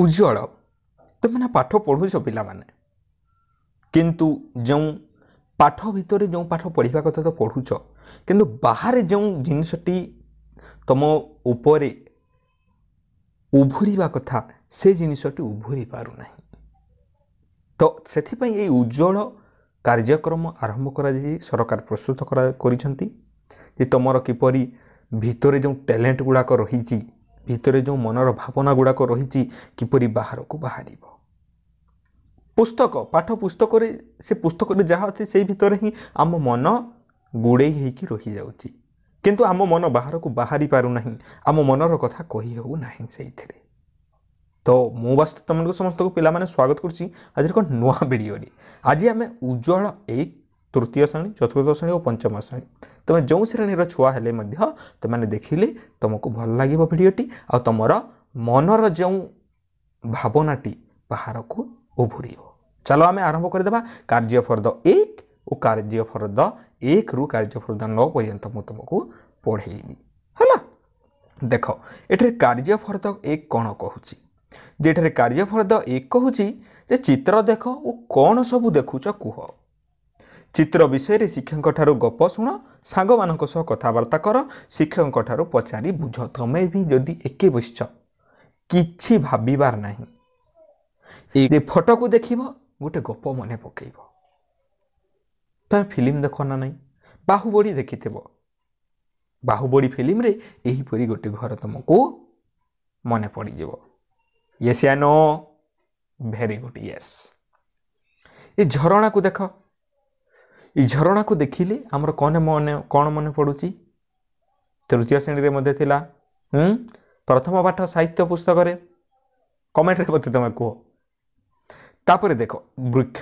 ଉଜ୍ଜଳ ତୁମେ ପାଠ ପଢ଼ୁଛ ପିଲାମାନେ କିନ୍ତୁ ଯେଉଁ ପାଠ ଭିତରେ ଯେଉଁ ପାଠ ପଢ଼ିବା କଥା ତ ପଢ଼ୁଛ କିନ୍ତୁ ବାହାରେ ଯେଉଁ ଜିନିଷଟି ତୁମ ଉପରେ ଉଭୁରିବା କଥା ସେ ଜିନିଷଟି ଉଭୁରି ପାରୁନାହିଁ ତ ସେଥିପାଇଁ ଏଇ ଉଜ୍ଜଳ କାର୍ଯ୍ୟକ୍ରମ ଆରମ୍ଭ କରାଯାଇଛି ସରକାର ପ୍ରସ୍ତୁତ କରିଛନ୍ତି ଯେ ତୁମର କିପରି ଭିତରେ ଯେଉଁ ଟ୍ୟାଲେଣ୍ଟ ଗୁଡ଼ାକ ରହିଛି ଭିତରେ ଯେଉଁ ମନର ଭାବନା ଗୁଡ଼ାକ ରହିଛି କିପରି ବାହାରକୁ ବାହାରିବ ପୁସ୍ତକ ପାଠ ପୁସ୍ତକରେ ସେ ପୁସ୍ତକରେ ଯାହା ଅଛି ସେଇ ଭିତରେ ହିଁ ଆମ ମନ ଗୁଡ଼େଇ ହେଇକି ରହିଯାଉଛି କିନ୍ତୁ ଆମ ମନ ବାହାରକୁ ବାହାରି ପାରୁନାହିଁ ଆମ ମନର କଥା କହିହେଉ ନାହିଁ ସେଇଥିରେ ତ ମୁଁ ବାସ୍ତ ତୁମମାନଙ୍କୁ ସମସ୍ତଙ୍କୁ ପିଲାମାନେ ସ୍ୱାଗତ କରୁଛି ଆଜିର କ'ଣ ନୂଆ ଭିଡ଼ିଓରେ ଆଜି ଆମେ ଉଜ୍ଜଳ ଏକ ତୃତୀୟ ଶ୍ରେଣୀ ଚତୁର୍ଥ ଶ୍ରେଣୀ ଓ ପଞ୍ଚମ ଶ୍ରେଣୀ ତୁମେ ଯେଉଁ ଶ୍ରେଣୀର ଛୁଆ ହେଲେ ମଧ୍ୟ ତୁମେ ଦେଖିଲେ ତୁମକୁ ଭଲ ଲାଗିବ ଭିଡ଼ିଓଟି ଆଉ ତୁମର ମନର ଯେଉଁ ଭାବନାଟି ବାହାରକୁ ଉଭୁରିବ ଚାଲ ଆମେ ଆରମ୍ଭ କରିଦେବା କାର୍ଯ୍ୟ ଫର୍ଦ ଏକ ଓ କାର୍ଯ୍ୟ ଫର୍ଦ ଏକରୁ କାର୍ଯ୍ୟ ଫର୍ଦ ନଅ ପର୍ଯ୍ୟନ୍ତ ମୁଁ ତୁମକୁ ପଢ଼େଇବି ହେଲା ଦେଖ ଏଠାରେ କାର୍ଯ୍ୟ ଫର୍ଦ ଏକ କ'ଣ କହୁଛି ଯେ ଏଠାରେ କାର୍ଯ୍ୟ ଫର୍ଦ ଏକ କହୁଛି ଯେ ଚିତ୍ର ଦେଖ ଓ କ'ଣ ସବୁ ଦେଖୁଛ କୁହ ଚିତ୍ର ବିଷୟରେ ଶିକ୍ଷକଙ୍କଠାରୁ ଗପ ଶୁଣ ସାଙ୍ଗମାନଙ୍କ ସହ କଥାବାର୍ତ୍ତା କର ଶିକ୍ଷକଙ୍କଠାରୁ ପଚାରି ବୁଝ ତମେ ବି ଯଦି ଏକେ ବସିଛ କିଛି ଭାବିବାର ନାହିଁ ଏ ଫଟୋକୁ ଦେଖିବ ଗୋଟେ ଗପ ମନେ ପକାଇବ ତମେ ଫିଲ୍ମ ଦେଖ ନା ନାହିଁ ବାହୁବଡ଼ି ଦେଖିଥିବ ବାହୁବଡ଼ି ଫିଲ୍ମରେ ଏହିପରି ଗୋଟେ ଘର ତୁମକୁ ମନେ ପଡ଼ିଯିବ yes ah no very good yes ଏ ଝରଣାକୁ ଦେଖ ଏଇ ଝରଣାକୁ ଦେଖିଲେ ଆମର କ'ଣ ମନେ କ'ଣ ମନେ ପଡ଼ୁଛି ତୃତୀୟ ଶ୍ରେଣୀରେ ମଧ୍ୟ ଥିଲା ପ୍ରଥମ ପାଠ ସାହିତ୍ୟ ପୁସ୍ତକରେ କମେଣ୍ଟରେ ମୋତେ ତୁମେ କୁହ ତାପରେ ଦେଖ ବୃକ୍ଷ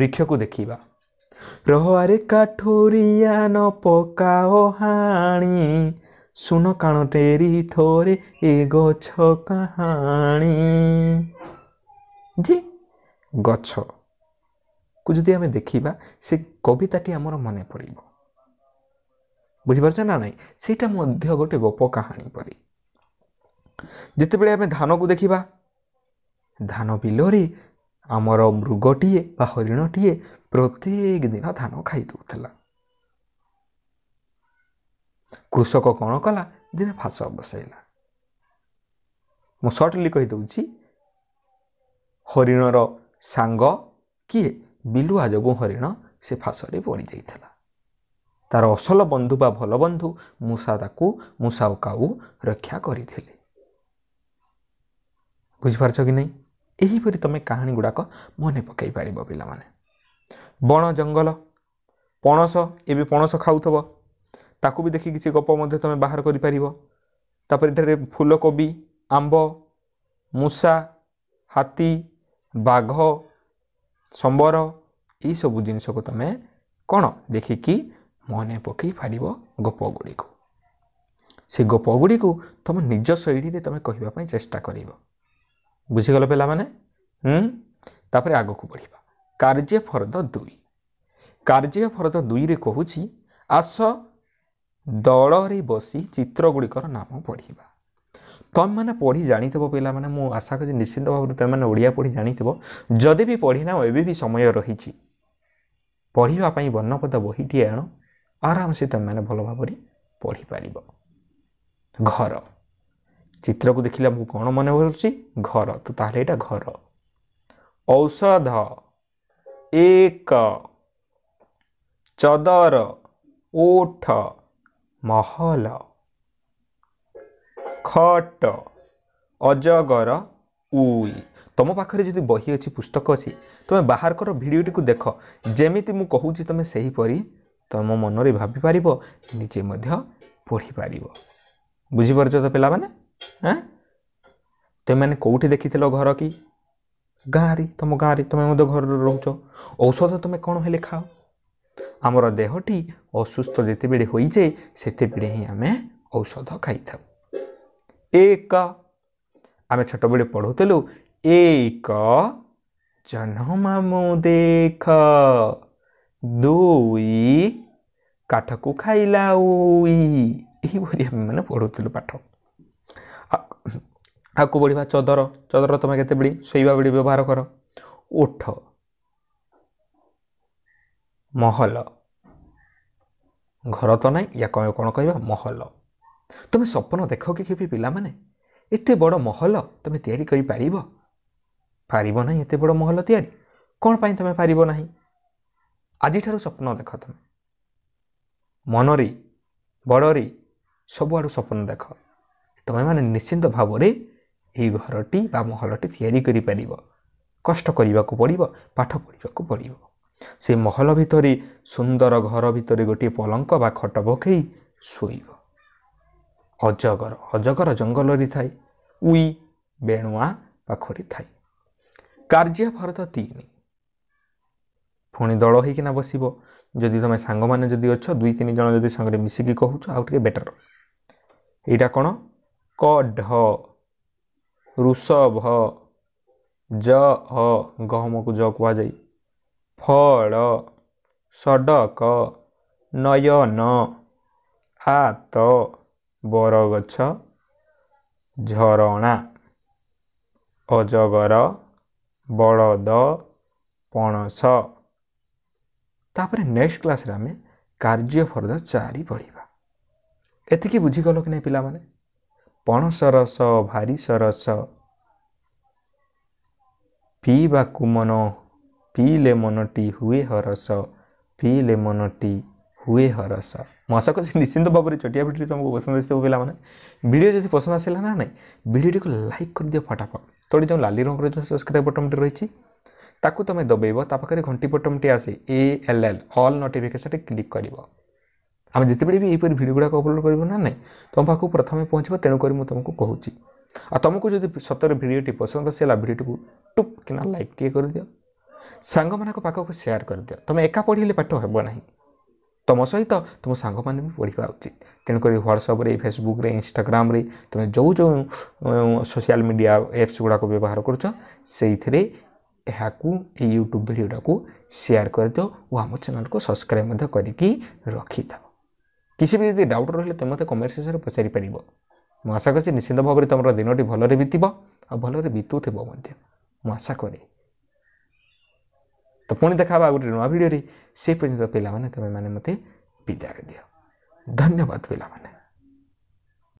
ବୃକ୍ଷକୁ ଦେଖିବା ରହରେ କାଠୁରିଆ ନ ପକାଓ ହାଣି ଶୁଣ କାଣ ଟେରି ଥରେ ଏ ଗଛ କାହାଣୀ ଯେ ଗଛ କୁ ଯଦି ଆମେ ଦେଖିବା ସେ କବିତାଟି ଆମର ମନେ ପଡ଼ିବ ବୁଝିପାରୁଛ ନା ନାହିଁ ସେଇଟା ମଧ୍ୟ ଗୋଟେ ଗୋପ କାହାଣୀ ପରି ଯେତେବେଳେ ଆମେ ଧାନକୁ ଦେଖିବା ଧାନ ବିଲରେ ଆମର ମୃଗଟିଏ ବା ହରିଣଟିଏ ପ୍ରତ୍ୟେକ ଦିନ ଧାନ ଖାଇ ଦେଉଥିଲା କୃଷକ କ'ଣ କଲା ଦିନେ ଫାସ ବସାଇଲା ମୁଁ ସର୍ଟଲି କହିଦେଉଛି ହରିଣର ସାଙ୍ଗ କିଏ ବିଲୁଆ ଯୋଗୁଁ ହରିଣ ସେ ଫାଶରେ ପଡ଼ିଯାଇଥିଲା ତାର ଅସଲ ବନ୍ଧୁ ବା ଭଲ ବନ୍ଧୁ ମୂଷା ତାକୁ ମୂଷା ଓ କାଉ ରକ୍ଷା କରିଥିଲେ ବୁଝିପାରୁଛ କି ନାହିଁ ଏହିପରି ତୁମେ କାହାଣୀ ଗୁଡ଼ାକ ମନେ ପକାଇ ପାରିବ ପିଲାମାନେ ବଣ ଜଙ୍ଗଲ ପଣସ ଏବେ ପଣସ ଖାଉଥିବ ତାକୁ ବି ଦେଖି କିଛି ଗପ ମଧ୍ୟ ତୁମେ ବାହାର କରିପାରିବ ତାପରେ ଏଠାରେ ଫୁଲକୋବି ଆମ୍ବ ମୂଷା ହାତୀ ବାଘ ସମ୍ବର ଏହିସବୁ ଜିନିଷକୁ ତୁମେ କ'ଣ ଦେଖିକି ମନେ ପକାଇ ପାରିବ ଗପଗୁଡ଼ିକୁ ସେ ଗପଗୁଡ଼ିକୁ ତୁମ ନିଜ ଶୈଳୀରେ ତୁମେ କହିବା ପାଇଁ ଚେଷ୍ଟା କରିବ ବୁଝିଗଲ ପିଲାମାନେ ତାପରେ ଆଗକୁ ବଢ଼ିବା କାର୍ଯ୍ୟ ଫରଦ ଦୁଇ କାର୍ଯ୍ୟ ଫରଦ ଦୁଇରେ କହୁଛି ଆସ ଦଳରେ ବସି ଚିତ୍ରଗୁଡ଼ିକର ନାମ ପଢ଼ିବା ତୁମେମାନେ ପଢ଼ି ଜାଣିଥିବ ପିଲାମାନେ ମୁଁ ଆଶା କରୁଛି ନିଶ୍ଚିନ୍ତ ଭାବରେ ତୁମେମାନେ ଓଡ଼ିଆ ପଢ଼ି ଜାଣିଥିବ ଯଦି ବି ପଢ଼ିନାଓ ଏବେ ବି ସମୟ ରହିଛି ପଢ଼ିବା ପାଇଁ ବର୍ଣ୍ଣପଦ ବହିଟିଏ ଆଣ ଆରାମସେ ତୁମେମାନେ ଭଲ ଭାବରେ ପଢ଼ିପାରିବ ଘର ଚିତ୍ରକୁ ଦେଖିଲେ ମୁଁ କ'ଣ ମନେ ପଡ଼ୁଛି ଘର ତ ତାହେଲେ ଏଇଟା ଘର ଔଷଧ ଏକ ଚଦର ଓଠ ମହଲ ଖଟ ଅଜଗର ଉଇ ତୁମ ପାଖରେ ଯଦି ବହି ଅଛି ପୁସ୍ତକ ଅଛି ତୁମେ ବାହାର କର ଭିଡ଼ିଓଟିକୁ ଦେଖ ଯେମିତି ମୁଁ କହୁଛି ତୁମେ ସେହିପରି ତୁମ ମନରେ ଭାବିପାରିବ ନିଜେ ମଧ୍ୟ ପଢ଼ିପାରିବ ବୁଝିପାରୁଛ ତ ପିଲାମାନେ ହଁ ତୁମେମାନେ କେଉଁଠି ଦେଖିଥିଲ ଘର କି ଗାଁରେ ତୁମ ଗାଁରେ ତୁମେ ମଧ୍ୟ ଘରରେ ରହୁଛ ଔଷଧ ତୁମେ କ'ଣ ହେଲେ ଖାଅ ଆମର ଦେହଟି ଅସୁସ୍ଥ ଯେତେବେଳେ ହୋଇଯାଏ ସେତେବେଳେ ହିଁ ଆମେ ଔଷଧ ଖାଇଥାଉ ଏକ ଆମେ ଛୋଟବେଳେ ପଢ଼ୁଥିଲୁ ଏକ ଜହ୍ନମା ମୁଁ ଦେଖ ଦୁଇ କାଠକୁ ଖାଇଲା ଉଇ ଏହିପରି ଆମେମାନେ ପଢ଼ୁଥିଲୁ ପାଠ ଆଗକୁ ବଢ଼ିବା ଚଦର ଚଦର ତୁମେ କେତେବେଳେ ଶୋଇବା ବେଳେ ବ୍ୟବହାର କର ଓଠ ମହଲ ଘର ତ ନାହିଁ ୟାକୁ ଆମେ କ'ଣ କହିବା ମହଲ ତୁମେ ସ୍ୱପ୍ନ ଦେଖ କି କେବେ ପିଲାମାନେ ଏତେ ବଡ଼ ମହଲ ତୁମେ ତିଆରି କରିପାରିବ ପାରିବ ନାହିଁ ଏତେ ବଡ଼ ମହଲ ତିଆରି କ'ଣ ପାଇଁ ତୁମେ ପାରିବ ନାହିଁ ଆଜିଠାରୁ ସ୍ୱପ୍ନ ଦେଖ ତୁମେ ମନରେ ବଡ଼ରେ ସବୁଆଡ଼ୁ ସ୍ୱପ୍ନ ଦେଖ ତୁମେମାନେ ନିଶ୍ଚିନ୍ତ ଭାବରେ ଏହି ଘରଟି ବା ମହଲଟି ତିଆରି କରିପାରିବ କଷ୍ଟ କରିବାକୁ ପଡ଼ିବ ପାଠ ପଢ଼ିବାକୁ ପଡ଼ିବ ସେ ମହଲ ଭିତରେ ସୁନ୍ଦର ଘର ଭିତରେ ଗୋଟିଏ ପଲଙ୍କ ବା ଖଟ ପକେଇ ଶୋଇବ ଅଜଗର ଅଜଗର ଜଙ୍ଗଲରେ ଥାଏ ଉଇ ବେଣୁଆ ପାଖରେ ଥାଏ କାର୍ଯ୍ୟ ଭାରତ ତିନି ପୁଣି ଦଳ ହେଇକିନା ବସିବ ଯଦି ତୁମେ ସାଙ୍ଗମାନେ ଯଦି ଅଛ ଦୁଇ ତିନି ଜଣ ଯଦି ସାଙ୍ଗରେ ମିଶିକି କହୁଛ ଆଉ ଟିକେ ବେଟର ଏଇଟା କ'ଣ କ ଢ ଋଷଭ ଜ ହ ଗହମକୁ ଜ କୁହାଯାଇ ଫଳ ସଡ଼କ ନୟନ ଆତ ब र ग छ झरणा अ ज ग र ब ड तापरे नेक्स्ट क्लास र हामी कार्य फोदर चारी पढिबा एतिकै बुझि गलो कि नै पिला माने प ण स र स भारी स र स पी बा कुमनो हुए हरस पी ले हुए हरस ମୁଁ ଆଶା କରୁଛି ନିଶ୍ଚିନ୍ତ ଭାବରେ ଚଟିଆ ଭିଡ଼ିଓ ତୁମକୁ ପସନ୍ଦ ଆସିଥିବ ପିଲାମାନେ ଭିଡ଼ିଓ ଯଦି ପସନ୍ଦ ଆସିଲା ନା ନାହିଁ ଭିଡ଼ିଓଟିକୁ ଲାଇକ୍ କରିଦିଅ ଫଟାଫଟ ତଳେ ଯେଉଁ ଲାଲି ରଙ୍ଗର ଯେଉଁ ସବସ୍କ୍ରାଇବ୍ ବଟମ୍ଟି ରହିଛି ତାକୁ ତୁମେ ଦବେଇବ ତା ପାଖରେ ଘଣ୍ଟି ବଟମ୍ଟି ଆସେ ଏ ଏଲ୍ ଏଲ୍ ଅଲ୍ ନୋଟିଫିକେସନ୍ରେ କ୍ଲିକ୍ କରିବ ଆମେ ଯେତେବେଳେ ବି ଏହିପରି ଭିଡ଼ିଓ ଗୁଡ଼ାକ ଅପଲୋଡ଼ କରିବୁ ନା ନାହିଁ ତୁମ ପାଖକୁ ପ୍ରଥମେ ପହଞ୍ଚିବ ତେଣୁକରି ମୁଁ ତୁମକୁ କହୁଛି ଆଉ ତୁମକୁ ଯଦି ସତରେ ଭିଡ଼ିଓଟି ପସନ୍ଦ ଆସିଲା ଭିଡ଼ିଓଟିକୁ ଟୁପ୍ କିନା ଲାଇକ୍ ଟିକେ କରିଦିଅ ସାଙ୍ଗମାନଙ୍କ ପାଖକୁ ସେୟାର କରିଦିଅ ତୁମେ ଏକା ପଢ଼ିଲେ ପାଠ ହେବ ନାହିଁ ତୁମ ସହିତ ତୁମ ସାଙ୍ଗମାନେ ବି ପଢ଼ିବା ଉଚିତ ତେଣୁକରି ହ୍ୱାଟ୍ସଆପ୍ରେ ଫେସବୁକ୍ରେ ଇନଷ୍ଟାଗ୍ରାମ୍ରେ ତୁମେ ଯେଉଁ ଯେଉଁ ସୋସିଆଲ୍ ମିଡ଼ିଆ ଆପ୍ସ ଗୁଡ଼ାକ ବ୍ୟବହାର କରୁଛ ସେଇଥିରେ ଏହାକୁ ଏଇ ୟୁଟ୍ୟୁବ୍ ଭିଡ଼ିଓଟାକୁ ସେୟାର କରିଦିଅ ଓ ଆମ ଚ୍ୟାନେଲ୍କୁ ସବସ୍କ୍ରାଇବ୍ ମଧ୍ୟ କରିକି ରଖିଥାଅ କିଛି ବି ଯଦି ଡାଉଟ୍ ରହିଲେ ତୁମେ ମୋତେ କମେଣ୍ଟ ସେକ୍ସନ୍ରେ ପଚାରିପାରିବ ମୁଁ ଆଶା କରୁଛି ନିଶ୍ଚିନ୍ତ ଭାବରେ ତୁମର ଦିନଟି ଭଲରେ ବିତିବ ଆଉ ଭଲରେ ବିତୁଥିବ ମଧ୍ୟ ମୁଁ ଆଶା କରେ ତ ପୁଣି ଦେଖାହେବା ଆଉ ଗୋଟେ ନୂଆ ଭିଡ଼ିଓରେ ସେ ପର୍ଯ୍ୟନ୍ତ ପିଲାମାନେ ତୁମେମାନେ ମୋତେ ବିଦାୟ ଦିଅ ଧନ୍ୟବାଦ ପିଲାମାନେ